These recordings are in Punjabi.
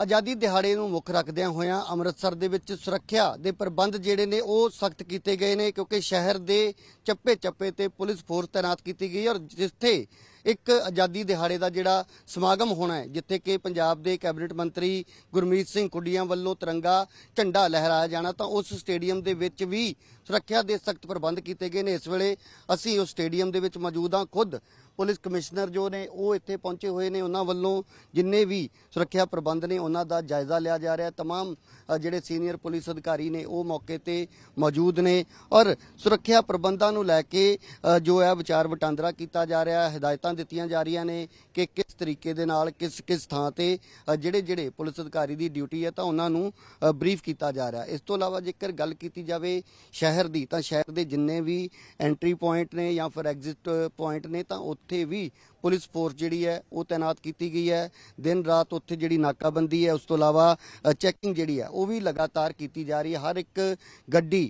ਆਜ਼ਾਦੀ ਦਿਹਾੜੇ ਨੂੰ ਮੁੱਖ ਰੱਖਦਿਆਂ ਹੋਇਆਂ ਅੰਮ੍ਰਿਤਸਰ ਦੇ ਵਿੱਚ ਸੁਰੱਖਿਆ ਦੇ ਪ੍ਰਬੰਧ ਜਿਹੜੇ ਨੇ ਉਹ ਸਖਤ ਕੀਤੇ ਗਏ ਨੇ ਕਿਉਂਕਿ ਸ਼ਹਿਰ ਦੇ ਚੱਪੇ-ਚੱਪੇ ਤੇ ਪੁਲਿਸ ਫੋਰਸ ਤਾਇਨਾਤ ਕੀਤੀ ਗਈ ਔਰ ਜਿੱਥੇ ਇੱਕ ਆਜ਼ਾਦੀ ਦਿਹਾੜੇ ਦਾ ਜਿਹੜਾ ਸਮਾਗਮ ਹੋਣਾ ਹੈ ਜਿੱਥੇ ਕਿ ਪੰਜਾਬ ਦੇ ਕੈਬਨਿਟ ਮੰਤਰੀ ਗੁਰਮੀਤ ਸਿੰਘ ਕੁੱਡੀਆਂ ਵੱਲੋਂ ਤਿਰੰਗਾ ਝੰਡਾ ਲਹਿਰਾਇਆ ਜਾਣਾ ਤਾਂ ਉਸ ਸਟੇਡੀਅਮ ਦੇ ਵਿੱਚ ਵੀ ਸੁਰੱਖਿਆ ਦੇ ਸਖਤ ਪ੍ਰਬੰਧ ਕੀਤੇ ਗਏ ਨੇ ਇਸ ਵੇਲੇ ਅਸੀਂ ਉਸ ਸਟੇਡੀਅਮ ਦੇ ਵਿੱਚ ਮੌਜੂਦ ਹਾਂ ਖੁਦ ਪੁਲਿਸ ਕਮਿਸ਼ਨਰ ਜੋ ਨੇ ਉਹ ਇੱਥੇ ਪਹੁੰਚੇ ਹੋਏ ਨੇ ਉਹਨਾਂ ਵੱਲੋਂ ਜਿੰਨੇ ਵੀ ਸੁਰੱਖਿਆ ਪ੍ਰਬੰਧ ਨੇ ਉਹਨਾਂ ਦਾ ਜਾਇਜ਼ਾ ਲਿਆ ਜਾ ਰਿਹਾ ਤਮਾਮ ਜਿਹੜੇ ਸੀਨੀਅਰ ਪੁਲਿਸ ਅਧਿਕਾਰੀ ਨੇ ਉਹ ਮੌਕੇ ਤੇ ਮੌਜੂਦ ਨੇ ਔਰ ਸੁਰੱਖਿਆ ਪ੍ਰਬੰਧਾਂ ਨੂੰ ਲੈ ਕੇ ਜੋ ਹੈ ਵਿਚਾਰ ਵਟਾਂਦਰਾ ਕੀਤਾ ਜਾ ਰਿਹਾ ਹਦਾਇਤਾਂ ਦਿੱਤੀਆਂ ਜਾ ਰਹੀਆਂ ਨੇ ਕਿ ਕਿਸ ਤਰੀਕੇ ਦੇ ਨਾਲ ਕਿਸ ਕਿਸ ਥਾਂ ਤੇ ਜਿਹੜੇ ਜਿਹੜੇ ਪੁਲਿਸ ਅਧਿਕਾਰੀ ਦੀ ਡਿਊਟੀ ਹੈ ਤਾਂ ਉਹਨਾਂ ਨੂੰ ਬਰੀਫ ਕੀਤਾ ਜਾ ਰਿਹਾ ਇਸ ਤੋਂ ਇਲਾਵਾ ਜੇਕਰ ਗੱਲ ਕੀਤੀ ਜਾਵੇ ਸ਼ਹਿਰ ਦੀ ਤਾਂ ਸ਼ਹਿਰ ਦੇ ਜਿੰਨੇ ਵੀ ਐਂਟਰੀ ਪੁਆਇੰਟ ਨੇ ਜਾਂ ਫਿਰ ਐਗਜ਼ਿਟ ਪੁਆਇੰਟ ਨੇ ਤਾਂ ਉਹ ਉੱਥੇ ਵੀ ਪੁਲਿਸ ਫੋਰਸ ਜਿਹੜੀ ਹੈ ਉਹ ਤਾਇਨਾਤ ਕੀਤੀ ਗਈ ਹੈ ਦਿਨ ਰਾਤ ਉੱਥੇ ਜਿਹੜੀ ਨਾਕਾਬੰਦੀ ਹੈ ਉਸ ਤੋਂ ਇਲਾਵਾ ਚੈਕਿੰਗ ਜਿਹੜੀ ਹੈ ਉਹ ਵੀ ਲਗਾਤਾਰ ਕੀਤੀ ਜਾ ਰਹੀ ਹੈ ਹਰ ਇੱਕ ਗੱਡੀ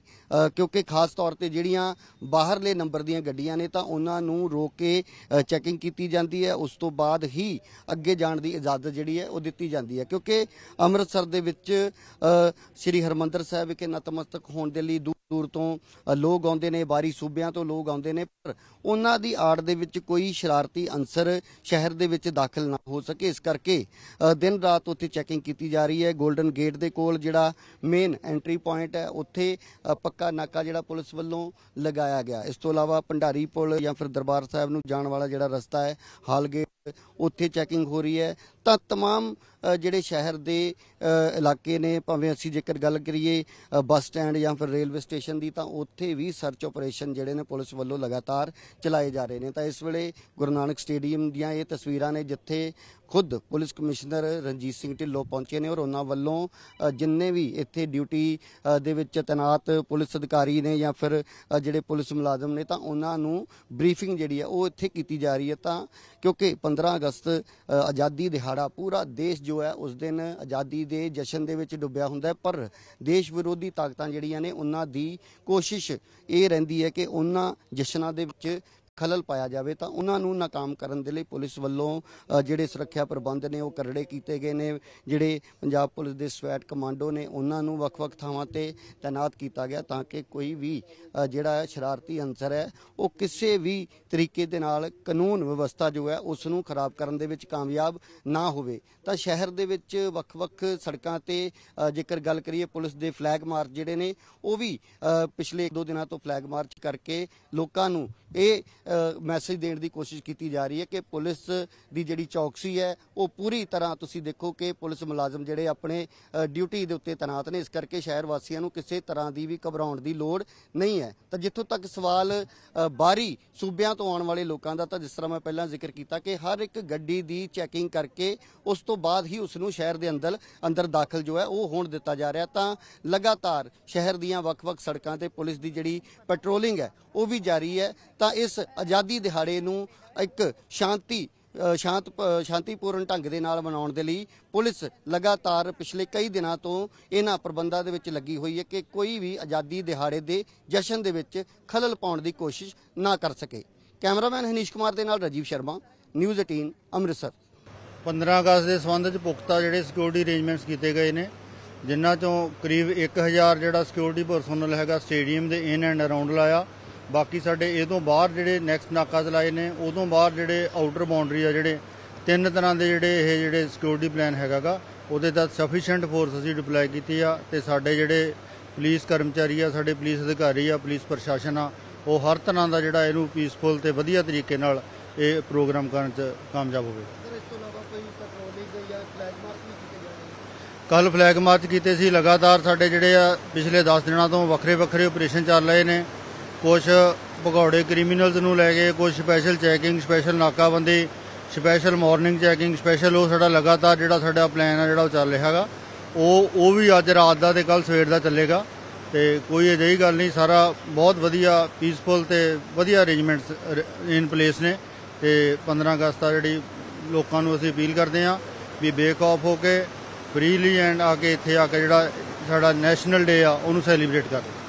ਕਿਉਂਕਿ ਖਾਸ ਤੌਰ ਤੇ ਜਿਹੜੀਆਂ ਬਾਹਰਲੇ ਨੰਬਰ ਦੀਆਂ ਗੱਡੀਆਂ ਨੇ ਤਾਂ ਉਹਨਾਂ ਨੂੰ ਰੋਕ ਕੇ ਚੈਕਿੰਗ ਕੀਤੀ ਜਾਂਦੀ ਹੈ ਉਸ ਤੋਂ ਬਾਅਦ ਹੀ ਅੱਗੇ ਜਾਣ ਦੀ ਇਜਾਜ਼ਤ ਜਿਹੜੀ ਹੈ ਉਹ ਦਿੱਤੀ ਜਾਂਦੀ ਹੈ ਕਿਉਂਕਿ ਅੰਮ੍ਰਿਤਸਰ ਦੇ ਵਿੱਚ ਸ੍ਰੀ ਹਰਮੰਦਰ ਸਾਹਿਬ ਵਿਖੇ ਨਤਮਸਤਕ ਹੋਣ ਦੇ ਲਈ ਦੂਰ ਤੋਂ ਲੋਕ ਆਉਂਦੇ ਨੇ ਬਾਰੀ ਸੂਬਿਆਂ ਤੋਂ ਲੋਕ ਆਉਂਦੇ ਨੇ ਪਰ ਉਹਨਾਂ ਦੀ ਆੜ ਦੇ ਵਿੱਚ ਕੋਈ ਸ਼ਰਾਰਤੀ ਅੰਸਰ ਸ਼ਹਿਰ ਦੇ ਵਿੱਚ ਦਾਖਲ ਨਾ ਹੋ ਸਕੇ ਇਸ ਕਰਕੇ ਦਿਨ ਰਾਤ ਉੱਥੇ ਚੈਕਿੰਗ ਕੀਤੀ ਜਾ ਰਹੀ ਹੈ 골ਡਨ ਗੇਟ ਦੇ ਕੋਲ ਜਿਹੜਾ ਮੇਨ ਐਂਟਰੀ ਪੁਆਇੰਟ ਹੈ ਉੱਥੇ ਪੱਕਾ ਨਾਕਾ ਜਿਹੜਾ ਪੁਲਿਸ ਵੱਲੋਂ ਲਗਾਇਆ ਗਿਆ ਇਸ ਤੋਂ ਇਲਾਵਾ ਭੰਡਾਰੀ ਪੁਲ ਜਾਂ ਫਿਰ ਦਰਬਾਰ ਸਾਹਿਬ ਨੂੰ ਜਾਣ ਵਾਲਾ ਜਿਹੜਾ ਰਸਤਾ ਹੈ ਗੇਟ ਉੱਥੇ ਚੈਕਿੰਗ ਹੋ ਰਹੀ ਹੈ ਤਾਂ तमाम ਜਿਹੜੇ ਸ਼ਹਿਰ ਦੇ ਇਲਾਕੇ ਨੇ ਭਾਵੇਂ ਅਸੀਂ ਜੇਕਰ ਗੱਲ ਕਰੀਏ ਬੱਸ ਸਟੈਂਡ ਜਾਂ ਫਿਰ ਰੇਲਵੇ ਸਟੇਸ਼ਨ ਦੀ ਤਾਂ ਉੱਥੇ ਵੀ ਸਰਚ ਆਪਰੇਸ਼ਨ ਜਿਹੜੇ ਨੇ ਪੁਲਿਸ ਵੱਲੋਂ ਲਗਾਤਾਰ ਚਲਾਏ ਜਾ ਰਹੇ ਨੇ ਤਾਂ ਇਸ ਵੇਲੇ ਗੁਰੂ ਨਾਨਕ ਸਟੇਡੀਅਮ ਦੀਆਂ ਇਹ ਤਸਵੀਰਾਂ ਨੇ ਜਿੱਥੇ ਖੁਦ ਪੁਲਿਸ ਕਮਿਸ਼ਨਰ ਰਣਜੀਤ ਸਿੰਘ ਢਿੱਲੋਂ ਪਹੁੰਚੇ ਨੇ ਔਰ ਉਹਨਾਂ ਵੱਲੋਂ ਜਿੰਨੇ ਵੀ ਇੱਥੇ ਡਿਊਟੀ ਦੇ ਵਿੱਚ ਤਨਾਤ ਪੁਲਿਸ ਅਧਿਕਾਰੀ ਨੇ ਜਾਂ ਫਿਰ ਜਿਹੜੇ ਪੁਲਿਸ ਮੁਲਾਜ਼ਮ ਨੇ ਤਾਂ ਉਹਨਾਂ ਨੂੰ ਬਰੀਫਿੰਗ ਜਿਹੜੀ ਆ ਉਹ ਇੱਥੇ ਕੀਤੀ ਜਾ ਰਹੀ ਹੈ ਤਾਂ ਕਿਉਂਕਿ 15 ਅਗਸਤ ਆਜ਼ਾਦੀ ਦਿਹਾੜਾ ਪੂਰਾ ਦੇਸ਼ ਜੋ ਹੈ ਉਸ ਦਿਨ ਆਜ਼ਾਦੀ ਦੇ ਜਸ਼ਨ ਦੇ ਵਿੱਚ ਡੁੱਬਿਆ ਹੁੰਦਾ ਹੈ ਪਰ ਦੇਸ਼ ਵਿਰੋਧੀ ਤਾਕਤਾਂ ਜਿਹੜੀਆਂ ਨੇ ਉਹਨਾਂ ਦੀ ਕੋਸ਼ਿਸ਼ ਇਹ ਰਹਿੰਦੀ ਹੈ ਕਿ ਉਹਨਾਂ ਜਸ਼ਨਾਂ ਦੇ ਵਿੱਚ ਖਲਲ ਪਾਇਆ ਜਾਵੇ ਤਾਂ ਉਹਨਾਂ ਨੂੰ ਨਾਕਾਮ ਕਰਨ ਦੇ ਲਈ ਪੁਲਿਸ ਵੱਲੋਂ ਜਿਹੜੇ ਸੁਰੱਖਿਆ ਪ੍ਰਬੰਧ ਨੇ ਉਹ ਕਰੜੇ ਕੀਤੇ ਗਏ ਨੇ ਜਿਹੜੇ ਪੰਜਾਬ ਪੁਲਿਸ ਦੇ ਸਵੈਟ ਕਮਾਂਡੋ ਨੇ ਉਹਨਾਂ ਨੂੰ ਵੱਖ-ਵੱਖ ਥਾਵਾਂ ਤੇ ਤਾਇਨਾਤ ਕੀਤਾ ਗਿਆ ਤਾਂ ਕਿ ਕੋਈ ਵੀ ਜਿਹੜਾ ਸ਼ਰਾਰਤੀ ਅੰਸਰ ਹੈ ਉਹ ਕਿਸੇ ਵੀ ਤਰੀਕੇ ਦੇ ਨਾਲ ਕਾਨੂੰਨ ਵਿਵਸਥਾ ਜੋ ਹੈ ਉਸ ਨੂੰ ਖਰਾਬ ਕਰਨ ਦੇ ਵਿੱਚ ਕਾਮਯਾਬ ਨਾ ਹੋਵੇ ਤਾਂ ਸ਼ਹਿਰ ਦੇ ਵਿੱਚ ਵੱਖ-ਵੱਖ ਸੜਕਾਂ ਤੇ ਜੇਕਰ ਗੱਲ ਕਰੀਏ ਪੁਲਿਸ ਦੇ ਫਲੈਗ ਮਾਰਚ ਜਿਹੜੇ ਨੇ ਉਹ ਵੀ ਪਿਛਲੇ 2 ਦਿਨਾਂ ਤੋਂ ਫਲੈਗ ਮਾਰਚ ਕਰਕੇ ਲੋਕਾਂ ਨੂੰ ਇਹ ਮੈਸੇਜ ਦੇਣ ਦੀ ਕੋਸ਼ਿਸ਼ ਕੀਤੀ ਜਾ ਰਹੀ ਹੈ ਕਿ ਪੁਲਿਸ ਦੀ ਜਿਹੜੀ ਚੌਕਸੀ ਹੈ ਉਹ ਪੂਰੀ ਤਰ੍ਹਾਂ ਤੁਸੀਂ ਦੇਖੋ ਕਿ ਪੁਲਿਸ ਮੁਲਾਜ਼ਮ ਜਿਹੜੇ ਆਪਣੇ ਡਿਊਟੀ ਦੇ ਉੱਤੇ ਤਨਾਤ ਨੇ ਇਸ ਕਰਕੇ ਸ਼ਹਿਰ ਵਾਸੀਆਂ ਨੂੰ ਕਿਸੇ ਤਰ੍ਹਾਂ ਦੀ ਵੀ ਘਬਰਾਉਣ ਦੀ ਲੋੜ ਨਹੀਂ ਹੈ ਤਾਂ ਜਿੱਥੋਂ ਤੱਕ ਸਵਾਲ ਬਾਹਰੀ ਸੂਬਿਆਂ ਤੋਂ ਆਉਣ ਵਾਲੇ ਲੋਕਾਂ ਦਾ ਤਾਂ ਜਿਸ ਤਰ੍ਹਾਂ ਮੈਂ ਪਹਿਲਾਂ ਜ਼ਿਕਰ ਕੀਤਾ ਕਿ ਹਰ ਇੱਕ ਗੱਡੀ ਦੀ ਚੈਕਿੰਗ ਕਰਕੇ ਉਸ ਤੋਂ ਬਾਅਦ ਹੀ ਉਸ ਨੂੰ ਸ਼ਹਿਰ ਦੇ ਅੰਦਰ ਅੰਦਰ ਦਾਖਲ ਜੋ ਹੈ ਉਹ ਹੋਣ ਦਿੱਤਾ ਜਾ ਰਿਹਾ ਤਾਂ ਲਗਾਤਾਰ ਸ਼ਹਿਰ ਦੀਆਂ ਵੱਖ-ਵੱਖ ਸੜਕਾਂ ਤੇ ਪੁਲਿਸ ਦੀ ਜਿਹੜੀ ਪੈਟਰੋਲਿੰਗ ਹੈ ਉਹ ਵੀ ਜਾਰੀ ਹੈ ਤਾਂ ਤਾਂ ਇਸ ਆਜ਼ਾਦੀ ਦਿਹਾੜੇ ਨੂੰ ਇੱਕ ਸ਼ਾਂਤੀ ਸ਼ਾਂਤ ਸ਼ਾਂਤੀਪੂਰਨ ਢੰਗ ਦੇ ਨਾਲ ਮਨਾਉਣ ਦੇ ਲਈ ਪੁਲਿਸ ਲਗਾਤਾਰ ਪਿਛਲੇ ਕਈ ਦਿਨਾਂ ਤੋਂ ਇਹਨਾਂ ਪ੍ਰਬੰਧਾਂ ਦੇ ਵਿੱਚ ਲੱਗੀ ਹੋਈ ਹੈ ਕਿ ਕੋਈ ਵੀ ਆਜ਼ਾਦੀ ਦਿਹਾੜੇ ਦੇ ਜਸ਼ਨ ਦੇ ਵਿੱਚ ਖਲਲ ਪਾਉਣ ਦੀ ਕੋਸ਼ਿਸ਼ ਨਾ ਕਰ ਸਕੇ ਕੈਮਰਾਮੈਨ ਹਨੀਸ਼ ਕੁਮਾਰ ਦੇ ਨਾਲ ਰਜੀਵ ਸ਼ਰਮਾ ਨਿਊਜ਼ 18 ਅੰਮ੍ਰਿਤਸਰ 15 ਅਗਸਤ ਦੇ ਸੰਬੰਧ ਵਿੱਚ ਪੁਖਤਾ ਜਿਹੜੇ ਸਿਕਿਉਰਿਟੀ ਅਰੇਂਜਮੈਂਟਸ ਕੀਤੇ ਗਏ ਨੇ ਜਿਨ੍ਹਾਂ ਚੋਂ ਕਰੀਬ 1000 ਜਿਹੜਾ ਸਿਕਿਉਰਿਟੀ ਪਰਸਨਲ ਹੈਗਾ ਸਟੇਡੀਅਮ ਦੇ ਇਨ ਐਂਡ ਅਰਾਊਂਡ ਲਾਇਆ ਬਾਕੀ ਸਾਡੇ ਇਹ ਤੋਂ ਬਾਹਰ ਜਿਹੜੇ ਨੈਕਸਟ ਨਾਕਾ ਚਲਾਏ ਨੇ ਉਦੋਂ ਬਾਹਰ ਜਿਹੜੇ ਆਊਟਰ ਬਾਉਂਡਰੀ ਆ ਜਿਹੜੇ ਤਿੰਨ ਤਰ੍ਹਾਂ ਦੇ ਜਿਹੜੇ ਇਹ ਜਿਹੜੇ ਸਿਕਿਉਰਿਟੀ ਪਲਾਨ ਹੈਗਾਗਾ ਉਹਦੇ ਤਹਿਤ ਸਫੀਸ਼ੀਐਂਟ ਫੋਰਸ ਅਸੀਂ ਡਿਪਲਾਈ ਕੀਤੀ ਆ ਤੇ ਸਾਡੇ ਜਿਹੜੇ ਪੁਲਿਸ ਕਰਮਚਾਰੀ ਆ ਸਾਡੇ ਪੁਲਿਸ ਅਧਿਕਾਰੀ ਆ ਪੁਲਿਸ ਪ੍ਰਸ਼ਾਸਨ ਆ ਉਹ ਹਰ ਤਰ੍ਹਾਂ ਦਾ ਜਿਹੜਾ ਇਹਨੂੰ ਪੀਸਫੁਲ ਤੇ ਵਧੀਆ ਤਰੀਕੇ ਨਾਲ ਇਹ ਪ੍ਰੋਗਰਾਮ ਕਰਨ ਚ ਕਾਮਯਾਬ ਹੋਵੇ ਕੱਲ ਫਲੈਗ ਮਾਰਚ ਕੀਤੇ ਸੀ ਲਗਾਤਾਰ ਸਾਡੇ ਜਿਹੜੇ ਆ ਪਿਛਲੇ 10 ਦਿਨਾਂ ਤੋਂ ਵੱਖਰੇ ਵੱਖਰੇ ਆਪਰੇਸ਼ਨ ਚੱਲ ਰਹੇ ਨੇ ਕੁਝ ਭਗੌੜੇ ਕ੍ਰਿਮੀਨਲਸ ਨੂੰ ਲੈ ਕੇ ਕੁਝ ਸਪੈਸ਼ਲ ਚੈਕਿੰਗ ਸਪੈਸ਼ਲ ਨਾਕਾਬੰਦੀ ਸਪੈਸ਼ਲ ਮਾਰਨਿੰਗ ਚੈਕਿੰਗ ਸਪੈਸ਼ਲ ਉਹ ਸਾਡਾ ਲਗਾਤਾਰ ਜਿਹੜਾ ਸਾਡਾ ਪਲਾਨ ਹੈ ਜਿਹੜਾ ਉਹ ਚੱਲ ਰਿਹਾ ਹੈਗਾ ਉਹ ਉਹ ਵੀ ਅੱਜ ਰਾਤ ਦਾ ਤੇ ਕੱਲ ਸਵੇਰ ਦਾ ਚੱਲੇਗਾ ਤੇ ਕੋਈ ਅਜਿਹੀ ਗੱਲ ਨਹੀਂ ਸਾਰਾ ਬਹੁਤ ਵਧੀਆ ਪੀਸਫੁਲ ਤੇ ਵਧੀਆ ਅਰੇਂਜਮੈਂਟਸ ਇਨ ਪਲੇਸ ਨੇ ਤੇ 15 ਅਗਸਤ ਆ ਜਿਹੜੀ ਲੋਕਾਂ ਨੂੰ ਅਸੀਂ ਅਪੀਲ ਕਰਦੇ ਆ ਵੀ ਬੇਕ ਆਫ ਹੋ ਕੇ ਫ੍ਰੀਲੀ ਐਂਡ ਆ ਕੇ ਇੱਥੇ ਆ ਕੇ ਜਿਹੜਾ ਸਾਡਾ ਨੈਸ਼ਨਲ ਡੇ ਆ ਉਹਨੂੰ ਸੈਲੀਬ੍ਰੇਟ ਕਰਦੇ